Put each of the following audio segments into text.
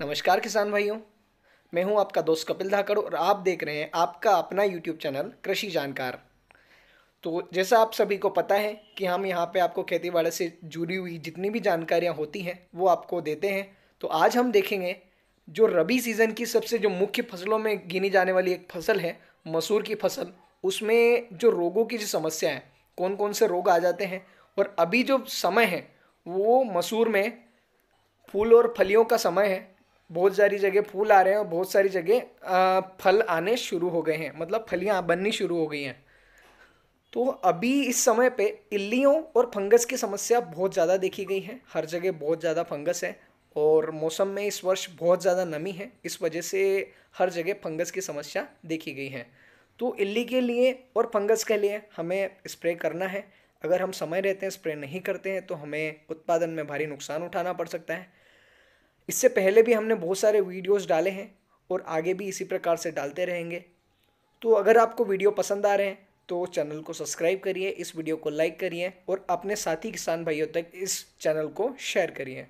नमस्कार किसान भाइयों मैं हूं आपका दोस्त कपिल धाकड़ और आप देख रहे हैं आपका अपना यूट्यूब चैनल कृषि जानकार तो जैसा आप सभी को पता है कि हम यहाँ पे आपको खेती बाड़ी से जुड़ी हुई जितनी भी जानकारियाँ होती हैं वो आपको देते हैं तो आज हम देखेंगे जो रबी सीज़न की सबसे जो मुख्य फसलों में गिनी जाने वाली एक फसल है मसूर की फसल उसमें जो रोगों की जो समस्या है कौन कौन से रोग आ जाते हैं और अभी जो समय है वो मसूर में फूल और फलियों का समय है बहुत सारी जगह फूल आ रहे हैं और बहुत सारी जगह फल आने शुरू हो गए हैं मतलब फलियाँ बननी शुरू हो गई हैं तो अभी इस समय पे इल्लियों और फंगस की समस्या बहुत ज़्यादा देखी गई है हर जगह बहुत ज़्यादा फंगस है और मौसम में इस वर्ष बहुत ज़्यादा नमी है इस वजह से हर जगह फंगस की समस्या देखी गई है तो इल्ली के लिए और फंगस के लिए हमें स्प्रे करना है अगर हम समय रहते हैं स्प्रे नहीं करते हैं तो हमें उत्पादन में भारी नुकसान उठाना पड़ सकता है इससे पहले भी हमने बहुत सारे वीडियोस डाले हैं और आगे भी इसी प्रकार से डालते रहेंगे तो अगर आपको वीडियो पसंद आ रहे हैं तो चैनल को सब्सक्राइब करिए इस वीडियो को लाइक करिए और अपने साथी किसान भाइयों तक इस चैनल को शेयर करिए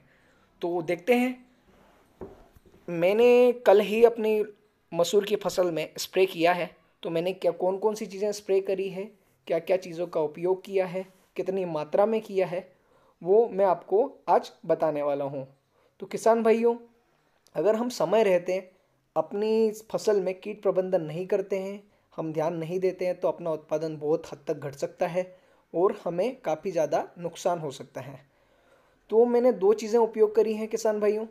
तो देखते हैं मैंने कल ही अपनी मसूर की फसल में स्प्रे किया है तो मैंने क्या कौन कौन सी चीज़ें स्प्रे करी है क्या क्या चीज़ों का उपयोग किया है कितनी मात्रा में किया है वो मैं आपको आज बताने वाला हूँ तो किसान भाइयों अगर हम समय रहते अपनी फसल में कीट प्रबंधन नहीं करते हैं हम ध्यान नहीं देते हैं तो अपना उत्पादन बहुत हद तक घट सकता है और हमें काफ़ी ज़्यादा नुकसान हो सकता है तो मैंने दो चीज़ें उपयोग करी हैं किसान भाइयों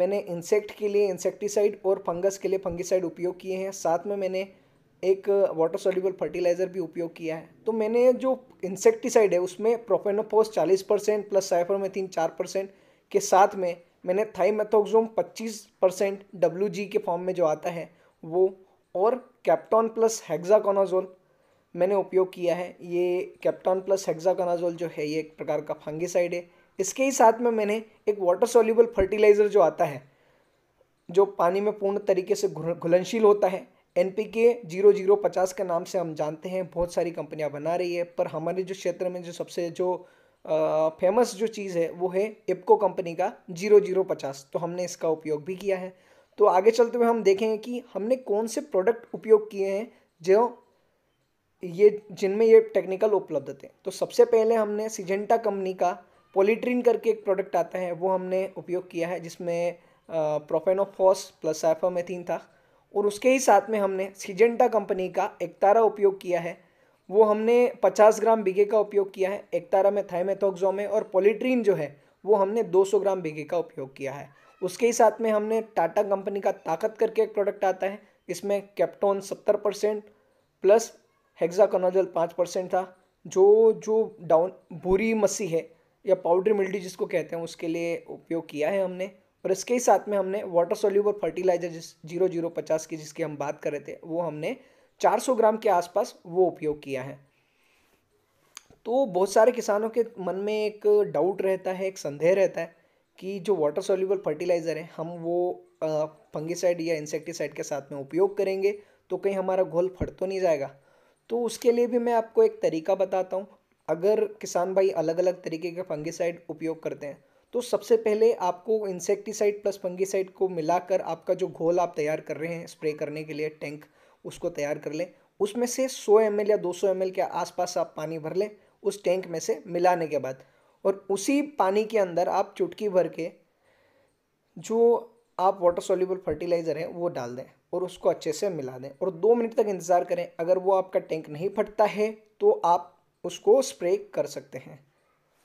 मैंने इंसेक्ट के लिए इंसेक्टिसाइड और फंगस के लिए फंगिसाइड उपयोग किए हैं साथ में मैंने एक वाटर सोल्यूबल फर्टिलाइज़र भी उपयोग किया है तो मैंने जो इंसेक्टिसाइड है उसमें प्रोफेनोपोस चालीस परसेंट प्लस साइफरमेथिन चार परसेंट के साथ में मैंने थाई मेथोक्सोम पच्चीस परसेंट डब्ल्यू जी के फॉर्म में जो आता है वो और कैप्टॉन प्लस हेक्साकोनाजोल मैंने उपयोग किया है ये कैप्टॉन प्लस हेक्साकोनाजोल जो है ये एक प्रकार का फंगिसाइड है इसके ही साथ में मैंने एक वाटर सोल्यूबल फर्टिलाइज़र जो आता है जो पानी में पूर्ण तरीके से घुलनशील होता है N P K zero zero पचास के नाम से हम जानते हैं बहुत सारी कंपनियां बना रही है पर हमारे जो क्षेत्र में जो सबसे जो फेमस जो चीज़ है वो है इप्को कंपनी का जीरो जीरो पचास तो हमने इसका उपयोग भी किया है तो आगे चलते हुए हम देखेंगे कि हमने कौन से प्रोडक्ट उपयोग किए हैं जो ये जिनमें ये टेक्निकल उपलब्ध थे तो सबसे पहले हमने सिजेंटा कंपनी का पोलिट्रीन करके एक प्रोडक्ट आता है वो हमने उपयोग किया है जिसमें प्रोफेनोफॉस प्लस साइफामेथीन था और उसके ही साथ में हमने सिजेंटा कंपनी का एकतारा उपयोग किया है वो हमने 50 ग्राम बीघे का उपयोग किया है एकतारा में थाइमेथोक्सो में और पोलिट्रीन जो है वो हमने 200 ग्राम बीघे का उपयोग किया है उसके ही साथ में हमने टाटा कंपनी का ताकत करके एक प्रोडक्ट आता है इसमें कैप्टोन सत्तर परसेंट प्लस हेक्साकोनाजल पाँच परसेंट था जो जो डाउन भूरी मसी है या पाउडर मिल्टी जिसको कहते हैं उसके लिए उपयोग किया है हमने और इसके ही साथ में हमने वाटर सोल्यूबर फर्टिलाइजर जिस जीरो जीरो पचास की जिसकी हम बात कर रहे थे वो हमने 400 ग्राम के आसपास वो उपयोग किया है तो बहुत सारे किसानों के मन में एक डाउट रहता है एक संदेह रहता है कि जो वाटर सोल्यूबल फर्टिलाइज़र है हम वो फंगिसाइड या इंसेक्टिसाइड के साथ में उपयोग करेंगे तो कहीं हमारा घोल फट तो नहीं जाएगा तो उसके लिए भी मैं आपको एक तरीका बताता हूँ अगर किसान भाई अलग अलग तरीके के फंगिसाइड उपयोग करते हैं तो सबसे पहले आपको इंसेक्टिसाइड प्लस फंगिसाइड को मिलाकर आपका जो घोल आप तैयार कर रहे हैं स्प्रे करने के लिए टैंक उसको तैयार कर लें उसमें से 100 एम या 200 एम के आसपास आप पानी भर लें उस टैंक में से मिलाने के बाद और उसी पानी के अंदर आप चुटकी भर के जो आप वाटर सोल्यूबल फर्टिलाइज़र है वो डाल दें और उसको अच्छे से मिला दें और दो मिनट तक इंतज़ार करें अगर वो आपका टैंक नहीं फटता है तो आप उसको स्प्रे कर सकते हैं